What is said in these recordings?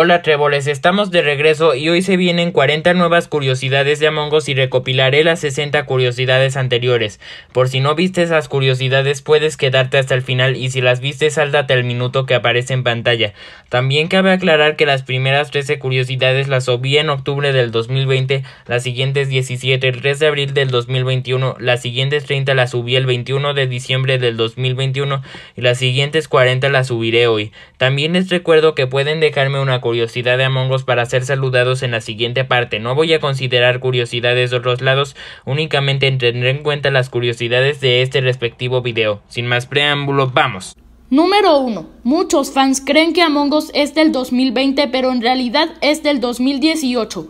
Hola tréboles, estamos de regreso y hoy se vienen 40 nuevas curiosidades de Among Us y recopilaré las 60 curiosidades anteriores. Por si no viste esas curiosidades puedes quedarte hasta el final y si las viste saldate al minuto que aparece en pantalla. También cabe aclarar que las primeras 13 curiosidades las subí en octubre del 2020, las siguientes 17 el 3 de abril del 2021, las siguientes 30 las subí el 21 de diciembre del 2021 y las siguientes 40 las subiré hoy. También les recuerdo que pueden dejarme una curiosidad de Among Us para ser saludados en la siguiente parte. No voy a considerar curiosidades de otros lados, únicamente tendré en cuenta las curiosidades de este respectivo video. Sin más preámbulos, vamos. Número 1. Muchos fans creen que Among Us es del 2020, pero en realidad es del 2018.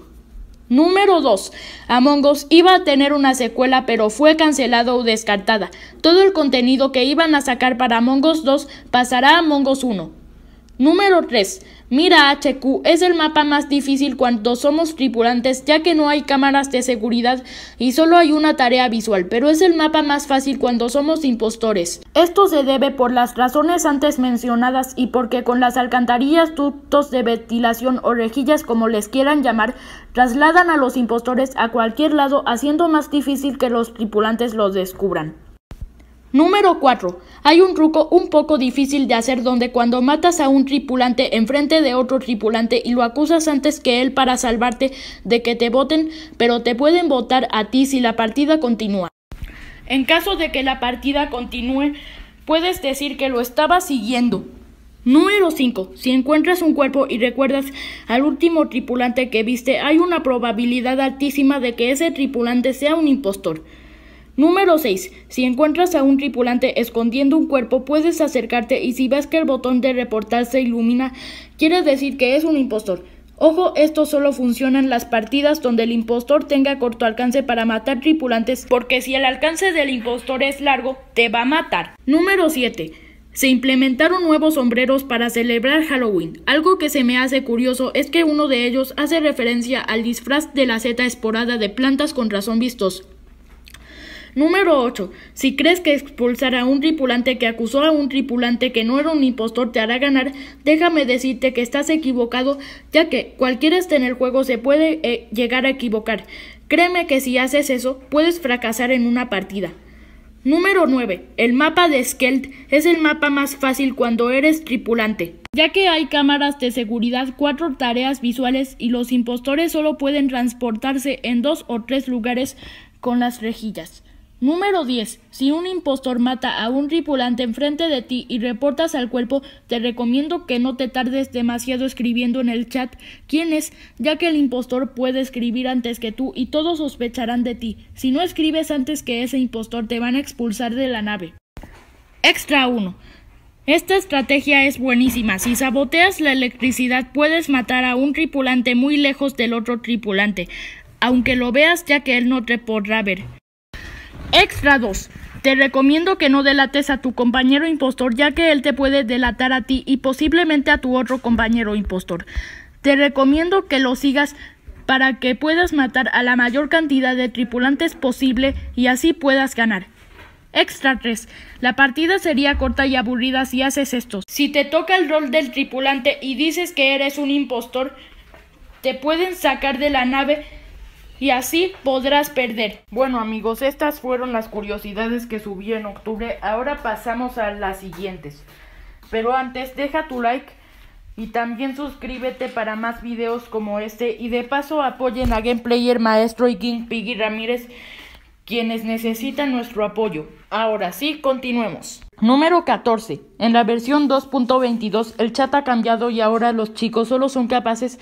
Número 2. Among Us iba a tener una secuela pero fue cancelado o descartada. Todo el contenido que iban a sacar para Among Us 2 pasará a Among Us 1. Número 3. Mira HQ es el mapa más difícil cuando somos tripulantes ya que no hay cámaras de seguridad y solo hay una tarea visual, pero es el mapa más fácil cuando somos impostores. Esto se debe por las razones antes mencionadas y porque con las alcantarillas, ductos de ventilación o rejillas como les quieran llamar, trasladan a los impostores a cualquier lado haciendo más difícil que los tripulantes los descubran. Número 4. Hay un truco un poco difícil de hacer donde cuando matas a un tripulante enfrente de otro tripulante y lo acusas antes que él para salvarte de que te voten, pero te pueden votar a ti si la partida continúa. En caso de que la partida continúe, puedes decir que lo estabas siguiendo. Número 5. Si encuentras un cuerpo y recuerdas al último tripulante que viste, hay una probabilidad altísima de que ese tripulante sea un impostor. Número 6. Si encuentras a un tripulante escondiendo un cuerpo, puedes acercarte y si ves que el botón de reportar se ilumina, quiere decir que es un impostor. Ojo, esto solo funciona en las partidas donde el impostor tenga corto alcance para matar tripulantes, porque si el alcance del impostor es largo, te va a matar. Número 7. Se implementaron nuevos sombreros para celebrar Halloween. Algo que se me hace curioso es que uno de ellos hace referencia al disfraz de la seta esporada de plantas con razón vistos. Número 8. Si crees que expulsar a un tripulante que acusó a un tripulante que no era un impostor te hará ganar, déjame decirte que estás equivocado, ya que cualquiera esté en el juego se puede eh, llegar a equivocar. Créeme que si haces eso, puedes fracasar en una partida. Número 9. El mapa de Skelt es el mapa más fácil cuando eres tripulante, ya que hay cámaras de seguridad, cuatro tareas visuales y los impostores solo pueden transportarse en dos o tres lugares con las rejillas. Número 10. Si un impostor mata a un tripulante enfrente de ti y reportas al cuerpo, te recomiendo que no te tardes demasiado escribiendo en el chat quién es, ya que el impostor puede escribir antes que tú y todos sospecharán de ti. Si no escribes antes que ese impostor, te van a expulsar de la nave. Extra 1. Esta estrategia es buenísima. Si saboteas la electricidad, puedes matar a un tripulante muy lejos del otro tripulante, aunque lo veas ya que él no te podrá ver. Extra 2. Te recomiendo que no delates a tu compañero impostor ya que él te puede delatar a ti y posiblemente a tu otro compañero impostor. Te recomiendo que lo sigas para que puedas matar a la mayor cantidad de tripulantes posible y así puedas ganar. Extra 3. La partida sería corta y aburrida si haces esto. Si te toca el rol del tripulante y dices que eres un impostor, te pueden sacar de la nave y así podrás perder. Bueno amigos, estas fueron las curiosidades que subí en octubre. Ahora pasamos a las siguientes. Pero antes, deja tu like y también suscríbete para más videos como este. Y de paso apoyen a Gameplayer Maestro y King Piggy Ramírez, quienes necesitan nuestro apoyo. Ahora sí, continuemos. Número 14. En la versión 2.22 el chat ha cambiado y ahora los chicos solo son capaces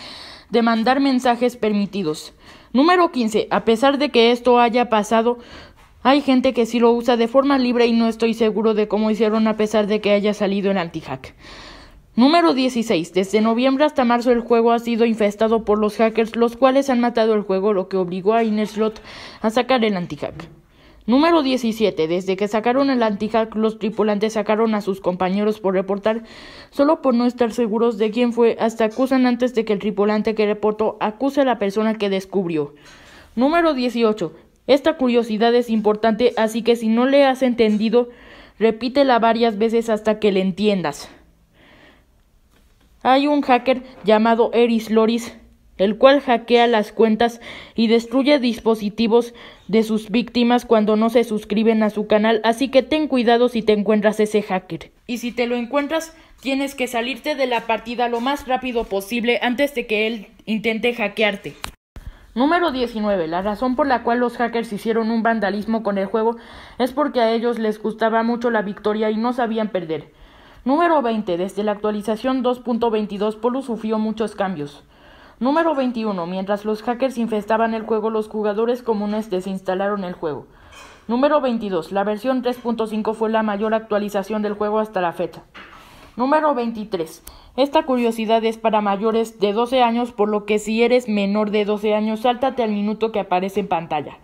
de mandar mensajes permitidos. Número 15. A pesar de que esto haya pasado, hay gente que sí lo usa de forma libre y no estoy seguro de cómo hicieron a pesar de que haya salido el antihack. Número 16. Desde noviembre hasta marzo el juego ha sido infestado por los hackers, los cuales han matado el juego, lo que obligó a Inerslot a sacar el antihack. Número 17. Desde que sacaron el antihack, los tripulantes sacaron a sus compañeros por reportar solo por no estar seguros de quién fue, hasta acusan antes de que el tripulante que reportó acuse a la persona que descubrió. Número 18. Esta curiosidad es importante, así que si no le has entendido, repítela varias veces hasta que le entiendas. Hay un hacker llamado Eris Loris, el cual hackea las cuentas y destruye dispositivos de sus víctimas cuando no se suscriben a su canal, así que ten cuidado si te encuentras ese hacker. Y si te lo encuentras, tienes que salirte de la partida lo más rápido posible antes de que él intente hackearte. Número 19. La razón por la cual los hackers hicieron un vandalismo con el juego es porque a ellos les gustaba mucho la victoria y no sabían perder. Número 20. Desde la actualización 2.22 Polo sufrió muchos cambios. Número 21. Mientras los hackers infestaban el juego, los jugadores comunes desinstalaron el juego. Número 22. La versión 3.5 fue la mayor actualización del juego hasta la fecha. Número 23. Esta curiosidad es para mayores de 12 años, por lo que si eres menor de 12 años, sáltate al minuto que aparece en pantalla.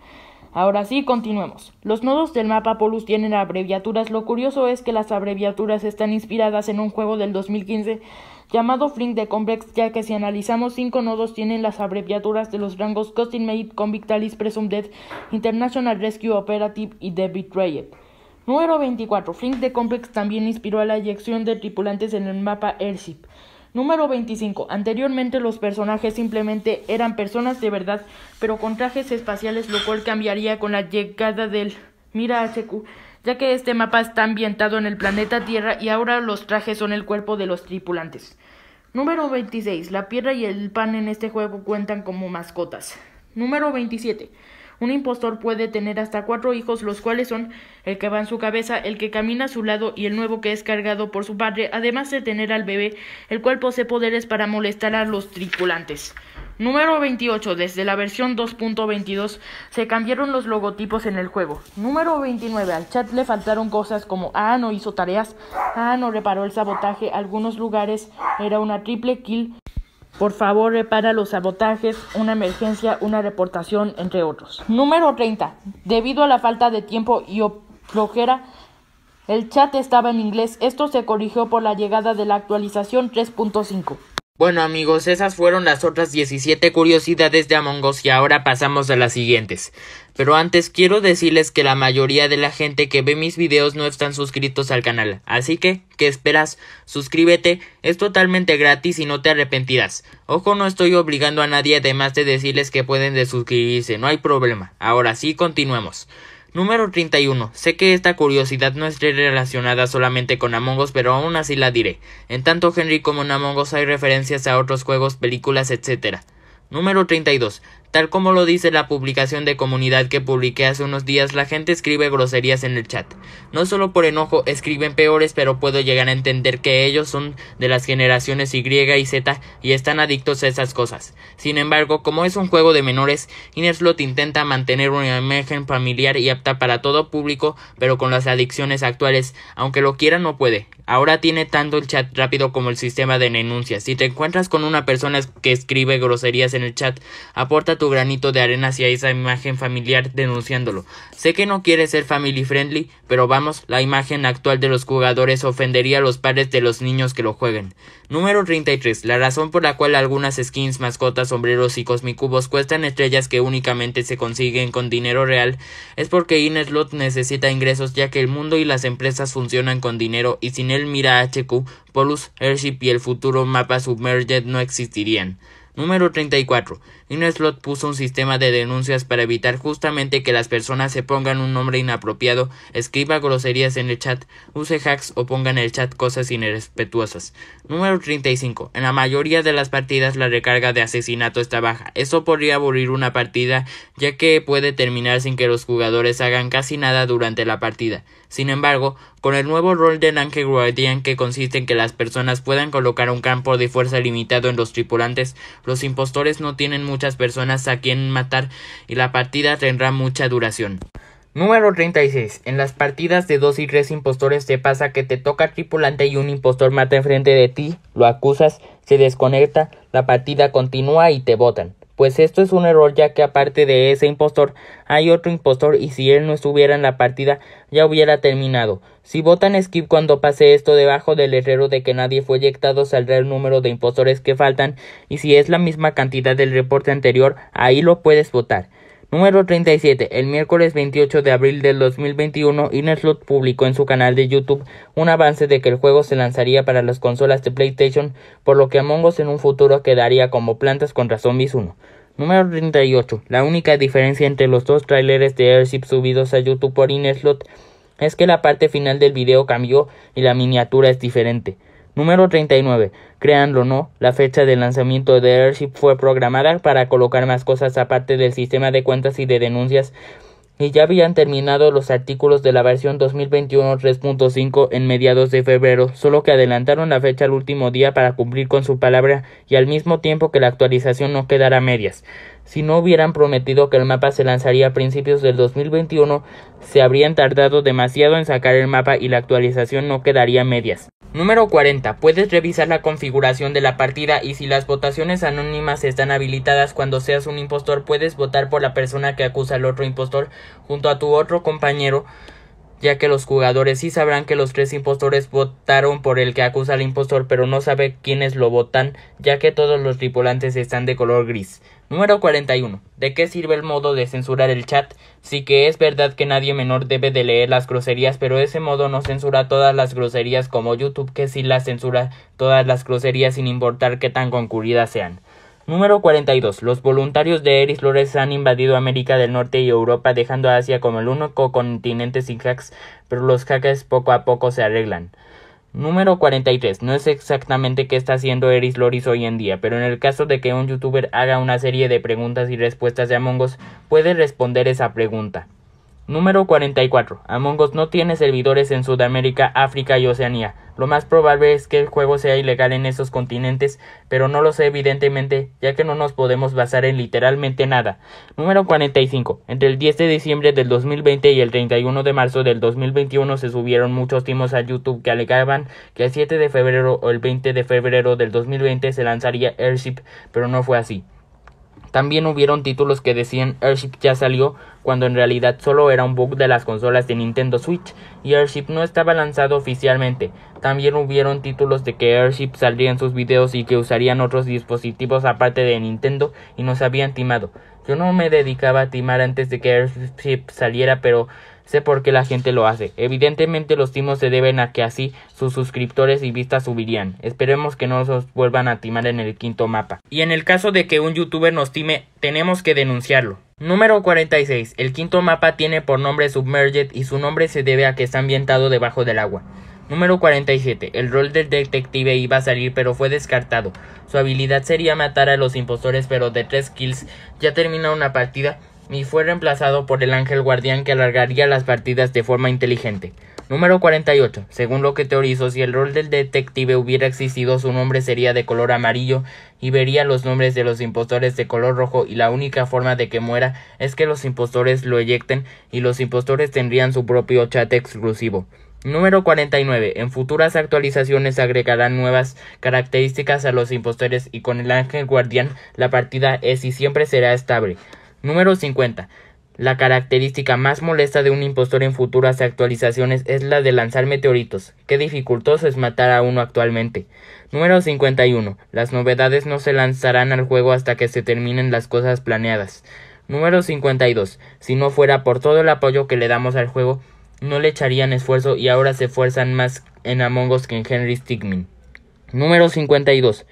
Ahora sí, continuemos. Los nodos del mapa Polus tienen abreviaturas. Lo curioso es que las abreviaturas están inspiradas en un juego del 2015 llamado Flink de Complex, ya que si analizamos cinco nodos tienen las abreviaturas de los rangos Made, Convictalis, Presumed Dead, International Rescue Operative y The Betrayed. Número 24. Flink de Complex también inspiró a la eyección de tripulantes en el mapa Airship. Número 25. Anteriormente los personajes simplemente eran personas de verdad, pero con trajes espaciales, lo cual cambiaría con la llegada del Mira HQ, ya que este mapa está ambientado en el planeta Tierra y ahora los trajes son el cuerpo de los tripulantes. Número 26. La piedra y el pan en este juego cuentan como mascotas. Número 27. Un impostor puede tener hasta cuatro hijos, los cuales son el que va en su cabeza, el que camina a su lado y el nuevo que es cargado por su padre, además de tener al bebé, el cual posee poderes para molestar a los tripulantes. Número 28. Desde la versión 2.22 se cambiaron los logotipos en el juego. Número 29. Al chat le faltaron cosas como Ah, no hizo tareas. Ah, no reparó el sabotaje. Algunos lugares era una triple kill. Por favor, repara los sabotajes, una emergencia, una reportación, entre otros. Número 30. Debido a la falta de tiempo y o flojera, el chat estaba en inglés. Esto se corrigió por la llegada de la actualización 3.5. Bueno amigos, esas fueron las otras 17 curiosidades de Among Us y ahora pasamos a las siguientes. Pero antes quiero decirles que la mayoría de la gente que ve mis videos no están suscritos al canal, así que, ¿qué esperas? Suscríbete, es totalmente gratis y no te arrepentirás. Ojo, no estoy obligando a nadie además de decirles que pueden desuscribirse, no hay problema. Ahora sí, continuemos. Número 31. Sé que esta curiosidad no esté relacionada solamente con Among Us, pero aún así la diré. En tanto Henry como en Among Us hay referencias a otros juegos, películas, etc. Número 32. Tal como lo dice la publicación de comunidad que publiqué hace unos días, la gente escribe groserías en el chat. No solo por enojo, escriben peores, pero puedo llegar a entender que ellos son de las generaciones Y y Z y están adictos a esas cosas. Sin embargo, como es un juego de menores, Ineslot intenta mantener una imagen familiar y apta para todo público, pero con las adicciones actuales, aunque lo quiera no puede. Ahora tiene tanto el chat rápido como el sistema de denuncias. Si te encuentras con una persona que escribe groserías en el chat, aporta tu granito de arena hacia esa imagen familiar denunciándolo. Sé que no quieres ser family friendly, pero vamos, la imagen actual de los jugadores ofendería a los padres de los niños que lo jueguen. Número 33. La razón por la cual algunas skins, mascotas, sombreros y cosmicubos cuestan estrellas que únicamente se consiguen con dinero real es porque Ineslot necesita ingresos ya que el mundo y las empresas funcionan con dinero y sin el mira HQ, Polus, RCP y el futuro mapa Submerged no existirían. Número 34. Ineslot puso un sistema de denuncias para evitar justamente que las personas se pongan un nombre inapropiado, escriba groserías en el chat, use hacks o pongan en el chat cosas irrespetuosas. Número 35. En la mayoría de las partidas la recarga de asesinato está baja. Eso podría aburrir una partida ya que puede terminar sin que los jugadores hagan casi nada durante la partida. Sin embargo, con el nuevo rol de ángel Guardian que consiste en que las personas puedan colocar un campo de fuerza limitado en los tripulantes, los impostores no tienen muchas personas a quien matar y la partida tendrá mucha duración. Número 36. En las partidas de 2 y 3 impostores te pasa que te toca tripulante y un impostor mata enfrente de ti, lo acusas, se desconecta, la partida continúa y te botan. Pues esto es un error ya que aparte de ese impostor hay otro impostor y si él no estuviera en la partida ya hubiera terminado. Si votan skip cuando pase esto debajo del herrero de que nadie fue eyectado saldrá el número de impostores que faltan y si es la misma cantidad del reporte anterior ahí lo puedes votar. Número 37. El miércoles 28 de abril del 2021, Ineslot publicó en su canal de YouTube un avance de que el juego se lanzaría para las consolas de PlayStation, por lo que Among Us en un futuro quedaría como Plantas contra Zombies 1. Número 38. La única diferencia entre los dos trailers de Airship subidos a YouTube por Ineslot es que la parte final del video cambió y la miniatura es diferente. Número 39. Créanlo no, la fecha de lanzamiento de Airship fue programada para colocar más cosas aparte del sistema de cuentas y de denuncias y ya habían terminado los artículos de la versión 2021 3.5 en mediados de febrero, solo que adelantaron la fecha al último día para cumplir con su palabra y al mismo tiempo que la actualización no quedara a medias. Si no hubieran prometido que el mapa se lanzaría a principios del 2021, se habrían tardado demasiado en sacar el mapa y la actualización no quedaría medias. Número 40. Puedes revisar la configuración de la partida y si las votaciones anónimas están habilitadas cuando seas un impostor puedes votar por la persona que acusa al otro impostor junto a tu otro compañero ya que los jugadores sí sabrán que los tres impostores votaron por el que acusa al impostor pero no sabe quiénes lo votan ya que todos los tripulantes están de color gris. Número 41. ¿De qué sirve el modo de censurar el chat? Sí que es verdad que nadie menor debe de leer las groserías, pero ese modo no censura todas las groserías como YouTube que sí las censura todas las groserías sin importar qué tan concurridas sean. Número 42. Los voluntarios de Eris Flores han invadido América del Norte y Europa dejando a Asia como el único continente sin hacks, pero los hackers poco a poco se arreglan. Número 43. No es exactamente qué está haciendo Eris Loris hoy en día, pero en el caso de que un youtuber haga una serie de preguntas y respuestas de Among Us, puede responder esa pregunta. Número 44. Among Us no tiene servidores en Sudamérica, África y Oceanía. Lo más probable es que el juego sea ilegal en esos continentes, pero no lo sé evidentemente, ya que no nos podemos basar en literalmente nada. Número 45. Entre el 10 de diciembre del 2020 y el 31 de marzo del 2021 se subieron muchos timos a YouTube que alegaban que el 7 de febrero o el 20 de febrero del 2020 se lanzaría Airship, pero no fue así. También hubieron títulos que decían Airship ya salió cuando en realidad solo era un bug de las consolas de Nintendo Switch y Airship no estaba lanzado oficialmente. También hubieron títulos de que Airship saldría en sus videos y que usarían otros dispositivos aparte de Nintendo y nos habían timado. Yo no me dedicaba a timar antes de que Airship saliera, pero Sé por qué la gente lo hace. Evidentemente los timos se deben a que así sus suscriptores y vistas subirían. Esperemos que no nos vuelvan a timar en el quinto mapa. Y en el caso de que un youtuber nos time, tenemos que denunciarlo. Número 46. El quinto mapa tiene por nombre Submerged y su nombre se debe a que está ambientado debajo del agua. Número 47. El rol del detective iba a salir pero fue descartado. Su habilidad sería matar a los impostores pero de 3 kills ya termina una partida y fue reemplazado por el ángel guardián que alargaría las partidas de forma inteligente. Número 48. Según lo que teorizo, si el rol del detective hubiera existido, su nombre sería de color amarillo y vería los nombres de los impostores de color rojo y la única forma de que muera es que los impostores lo eyecten y los impostores tendrían su propio chat exclusivo. Número 49. En futuras actualizaciones agregarán nuevas características a los impostores y con el ángel guardián la partida es y siempre será estable. Número 50. La característica más molesta de un impostor en futuras actualizaciones es la de lanzar meteoritos. Qué dificultoso es matar a uno actualmente. Número 51. Las novedades no se lanzarán al juego hasta que se terminen las cosas planeadas. Número 52. Si no fuera por todo el apoyo que le damos al juego, no le echarían esfuerzo y ahora se esfuerzan más en Among Us que en Henry Stickmin. Número 52.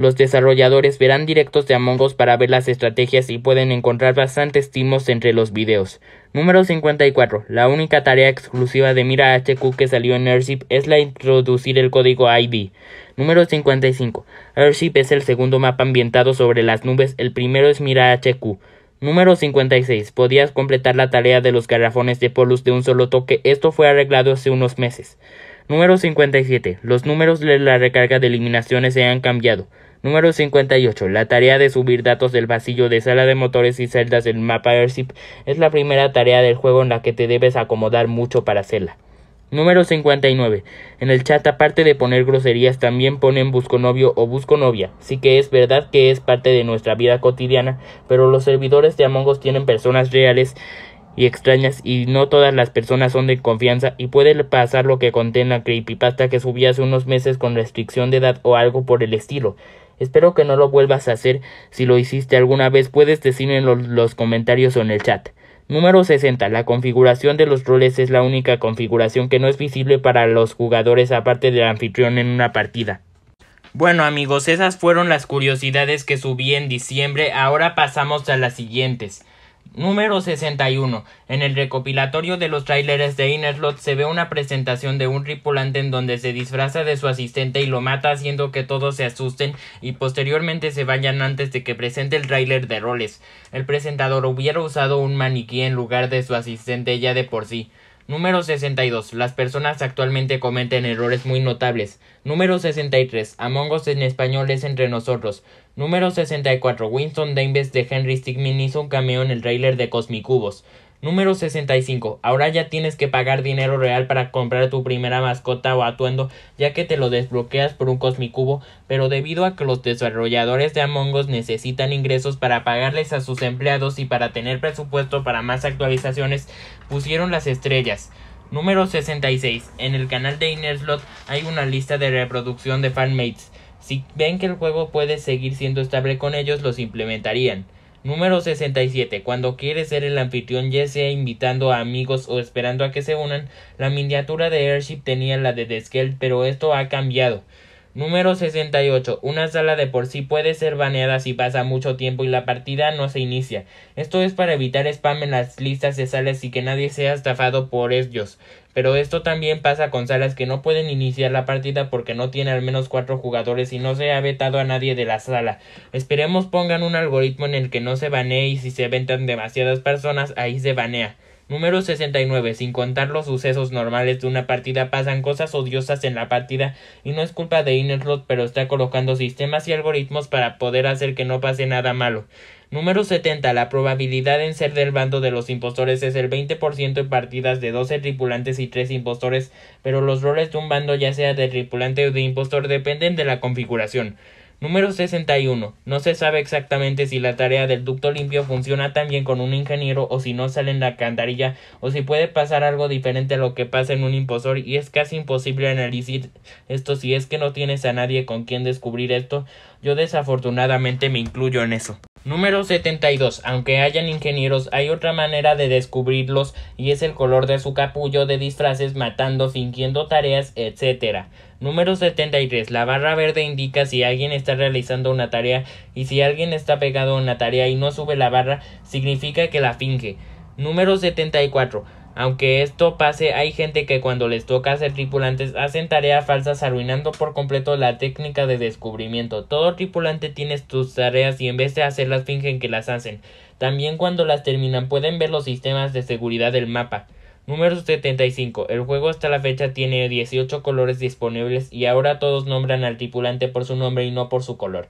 Los desarrolladores verán directos de Among Us para ver las estrategias y pueden encontrar bastantes timos entre los videos. Número 54. La única tarea exclusiva de Mira HQ que salió en Airship es la introducir el código ID. Número 55. Airship es el segundo mapa ambientado sobre las nubes, el primero es Mira HQ. Número 56. Podías completar la tarea de los garrafones de Polus de un solo toque, esto fue arreglado hace unos meses. Número 57. Los números de la recarga de eliminaciones se han cambiado. Número 58. La tarea de subir datos del vasillo de sala de motores y celdas del mapa Airship es la primera tarea del juego en la que te debes acomodar mucho para hacerla. Número 59. En el chat aparte de poner groserías también ponen busco novio o busco novia. Sí que es verdad que es parte de nuestra vida cotidiana, pero los servidores de Among Us tienen personas reales y extrañas y no todas las personas son de confianza y puede pasar lo que conté en la creepypasta que subí hace unos meses con restricción de edad o algo por el estilo. Espero que no lo vuelvas a hacer. Si lo hiciste alguna vez, puedes decirme en los, comentarios o en el chat. Número 60. La configuración de los roles es la única configuración que no es visible para los jugadores aparte del anfitrión en una partida. Bueno amigos, esas fueron las curiosidades que subí en diciembre, ahora pasamos a las siguientes. Número 61. En el recopilatorio de los tráileres de Innerlot se ve una presentación de un tripulante en donde se disfraza de su asistente y lo mata haciendo que todos se asusten y posteriormente se vayan antes de que presente el tráiler de roles. El presentador hubiera usado un maniquí en lugar de su asistente ya de por sí. Número 62. Las personas actualmente cometen errores muy notables. Número 63. Among Us en español es entre nosotros. Número 64. Winston Davis de Henry Stigmin hizo un cameo en el trailer de Cosmic Cubos. Número 65. Ahora ya tienes que pagar dinero real para comprar tu primera mascota o atuendo, ya que te lo desbloqueas por un Cubo, pero debido a que los desarrolladores de Among Us necesitan ingresos para pagarles a sus empleados y para tener presupuesto para más actualizaciones, pusieron las estrellas. Número 66. En el canal de Inner Slot hay una lista de reproducción de fanmates. Si ven que el juego puede seguir siendo estable con ellos, los implementarían. Número 67. Cuando quieres ser el anfitrión, ya sea invitando a amigos o esperando a que se unan, la miniatura de Airship tenía la de Deskel, pero esto ha cambiado. Número 68. Una sala de por sí puede ser baneada si pasa mucho tiempo y la partida no se inicia. Esto es para evitar spam en las listas de salas y que nadie sea estafado por ellos. Pero esto también pasa con salas que no pueden iniciar la partida porque no tiene al menos cuatro jugadores y no se ha vetado a nadie de la sala. Esperemos pongan un algoritmo en el que no se banee y si se ventan demasiadas personas ahí se banea. Número 69. Sin contar los sucesos normales de una partida, pasan cosas odiosas en la partida y no es culpa de Innerlot, pero está colocando sistemas y algoritmos para poder hacer que no pase nada malo. Número 70. La probabilidad en ser del bando de los impostores es el 20% en partidas de 12 tripulantes y 3 impostores, pero los roles de un bando, ya sea de tripulante o de impostor, dependen de la configuración. Número 61. No se sabe exactamente si la tarea del ducto limpio funciona tan bien con un ingeniero o si no sale en la cantarilla o si puede pasar algo diferente a lo que pasa en un impostor y es casi imposible analizar esto si es que no tienes a nadie con quien descubrir esto. Yo desafortunadamente me incluyo en eso. Número 72. Aunque hayan ingenieros, hay otra manera de descubrirlos y es el color de su capullo de disfraces matando, fingiendo tareas, etc. Número 73. La barra verde indica si alguien está realizando una tarea y si alguien está pegado a una tarea y no sube la barra, significa que la finge. Número 74. Aunque esto pase, hay gente que cuando les toca hacer tripulantes hacen tareas falsas arruinando por completo la técnica de descubrimiento. Todo tripulante tiene sus tareas y en vez de hacerlas fingen que las hacen. También cuando las terminan pueden ver los sistemas de seguridad del mapa. Número 75. El juego hasta la fecha tiene 18 colores disponibles y ahora todos nombran al tripulante por su nombre y no por su color.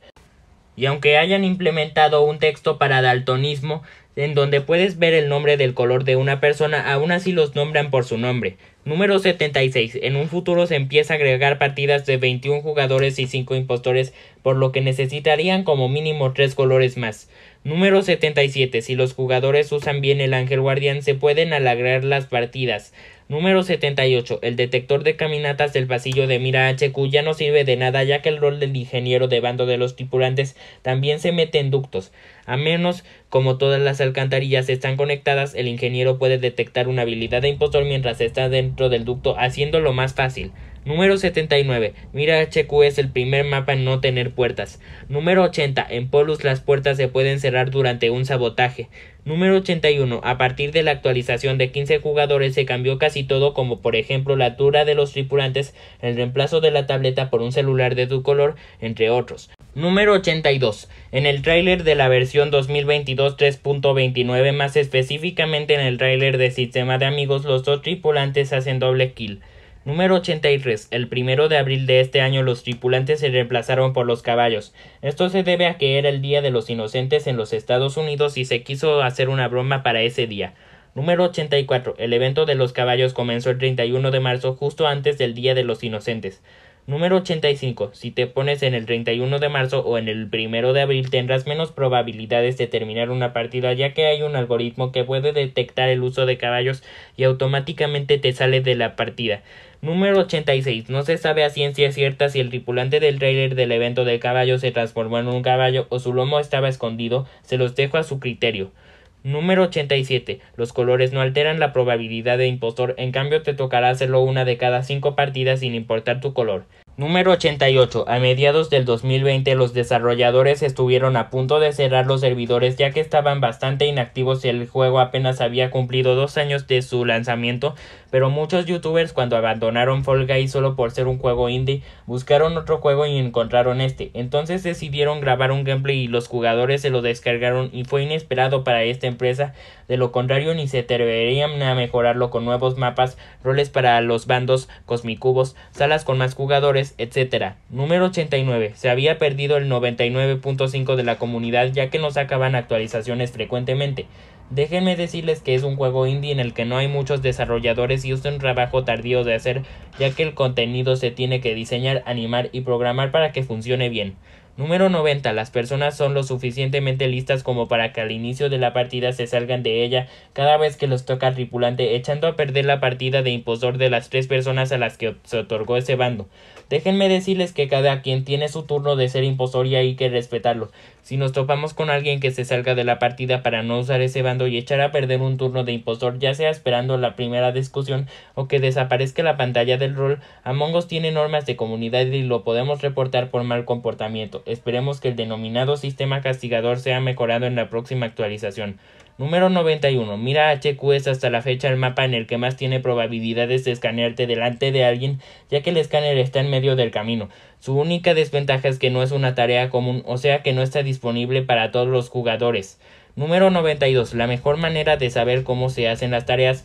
Y aunque hayan implementado un texto para daltonismo, en donde puedes ver el nombre del color de una persona, aún así los nombran por su nombre. Número 76. En un futuro se empieza a agregar partidas de 21 jugadores y 5 impostores, por lo que necesitarían como mínimo 3 colores más. Número 77. Si los jugadores usan bien el ángel guardián, se pueden alargar las partidas. Número 78. El detector de caminatas del pasillo de Mira HQ ya no sirve de nada ya que el rol del ingeniero de bando de los tripulantes también se mete en ductos. A menos como todas las alcantarillas están conectadas, el ingeniero puede detectar una habilidad de impostor mientras está dentro del ducto haciéndolo más fácil. Número 79. Mira HQ es el primer mapa en no tener puertas. Número 80. En Polus las puertas se pueden cerrar durante un sabotaje. Número 81. A partir de la actualización de 15 jugadores se cambió casi todo como por ejemplo la altura de los tripulantes, el reemplazo de la tableta por un celular de tu color, entre otros. Número 82. En el tráiler de la versión 2022 3.29 más específicamente en el tráiler de Sistema de Amigos los dos tripulantes hacen doble kill. Número 83. El primero de abril de este año los tripulantes se reemplazaron por los caballos. Esto se debe a que era el Día de los Inocentes en los Estados Unidos y se quiso hacer una broma para ese día. Número 84. El evento de los caballos comenzó el 31 de marzo justo antes del Día de los Inocentes. Número 85. Si te pones en el 31 de marzo o en el 1 de abril tendrás menos probabilidades de terminar una partida ya que hay un algoritmo que puede detectar el uso de caballos y automáticamente te sale de la partida. Número 86. No se sabe a ciencia cierta si el tripulante del trailer del evento de caballo se transformó en un caballo o su lomo estaba escondido. Se los dejo a su criterio. Número 87. Los colores no alteran la probabilidad de impostor, en cambio te tocará hacerlo una de cada cinco partidas sin importar tu color. Número 88. A mediados del 2020 los desarrolladores estuvieron a punto de cerrar los servidores ya que estaban bastante inactivos y el juego apenas había cumplido dos años de su lanzamiento, pero muchos youtubers cuando abandonaron Fall Guys solo por ser un juego indie, buscaron otro juego y encontraron este. Entonces decidieron grabar un gameplay y los jugadores se lo descargaron y fue inesperado para esta empresa, de lo contrario ni se atreverían a mejorarlo con nuevos mapas, roles para los bandos, cosmicubos, salas con más jugadores, Etcétera Número 89. Se había perdido el 99.5 de la comunidad ya que no sacaban actualizaciones frecuentemente. Déjenme decirles que es un juego indie en el que no hay muchos desarrolladores y es un trabajo tardío de hacer ya que el contenido se tiene que diseñar, animar y programar para que funcione bien. Número 90. Las personas son lo suficientemente listas como para que al inicio de la partida se salgan de ella cada vez que los toca el tripulante, echando a perder la partida de impostor de las tres personas a las que se otorgó ese bando. Déjenme decirles que cada quien tiene su turno de ser impostor y hay que respetarlo. Si nos topamos con alguien que se salga de la partida para no usar ese bando y echar a perder un turno de impostor, ya sea esperando la primera discusión o que desaparezca la pantalla del rol, Among Us tiene normas de comunidad y lo podemos reportar por mal comportamiento. Esperemos que el denominado sistema castigador sea mejorado en la próxima actualización. Número 91. Mira HQ hasta la fecha el mapa en el que más tiene probabilidades de escanearte delante de alguien, ya que el escáner está en medio del camino. Su única desventaja es que no es una tarea común, o sea que no está disponible para todos los jugadores. Número 92. La mejor manera de saber cómo se hacen las tareas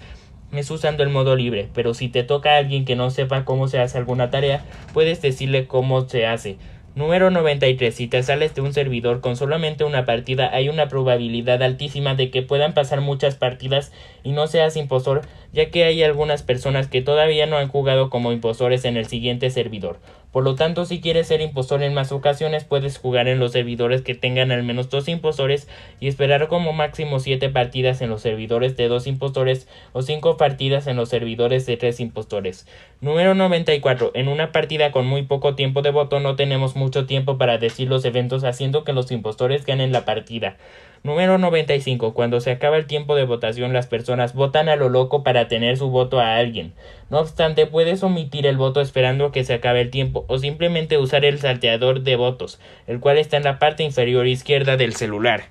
es usando el modo libre, pero si te toca a alguien que no sepa cómo se hace alguna tarea, puedes decirle cómo se hace. Número 93. Si te sales de un servidor con solamente una partida, hay una probabilidad altísima de que puedan pasar muchas partidas y no seas impostor, ya que hay algunas personas que todavía no han jugado como imposores en el siguiente servidor. Por lo tanto, si quieres ser impostor en más ocasiones, puedes jugar en los servidores que tengan al menos dos impostores y esperar como máximo 7 partidas en los servidores de dos impostores o 5 partidas en los servidores de tres impostores. Número 94. En una partida con muy poco tiempo de voto no tenemos mucho tiempo para decir los eventos haciendo que los impostores ganen la partida. Número 95. Cuando se acaba el tiempo de votación, las personas votan a lo loco para tener su voto a alguien. No obstante, puedes omitir el voto esperando que se acabe el tiempo o simplemente usar el salteador de votos, el cual está en la parte inferior izquierda del celular.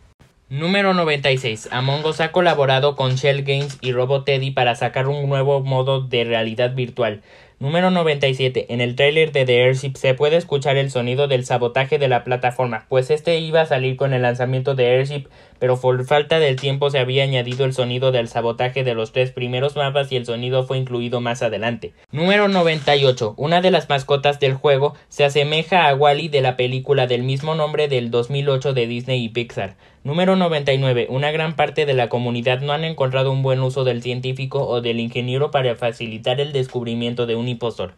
Número 96. Among Us ha colaborado con Shell Games y Roboteddy para sacar un nuevo modo de realidad virtual Número 97. En el tráiler de The Airship se puede escuchar el sonido del sabotaje de la plataforma, pues este iba a salir con el lanzamiento de Airship, pero por falta del tiempo se había añadido el sonido del sabotaje de los tres primeros mapas y el sonido fue incluido más adelante. Número 98. Una de las mascotas del juego se asemeja a Wally de la película del mismo nombre del 2008 de Disney y Pixar. Número 99. Una gran parte de la comunidad no han encontrado un buen uso del científico o del ingeniero para facilitar el descubrimiento de un impostor.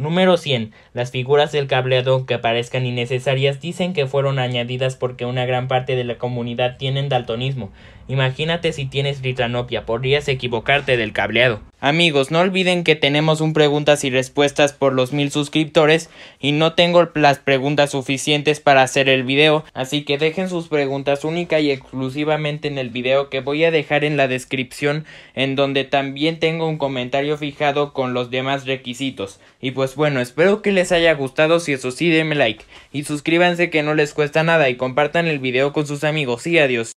Número 100. Las figuras del cableado que parezcan innecesarias dicen que fueron añadidas porque una gran parte de la comunidad tienen daltonismo. Imagínate si tienes litranopia, podrías equivocarte del cableado. Amigos, no olviden que tenemos un preguntas y respuestas por los mil suscriptores y no tengo las preguntas suficientes para hacer el video, así que dejen sus preguntas única y exclusivamente en el video que voy a dejar en la descripción en donde también tengo un comentario fijado con los demás requisitos. Y pues pues bueno, espero que les haya gustado, si eso sí denme like y suscríbanse que no les cuesta nada y compartan el video con sus amigos y adiós.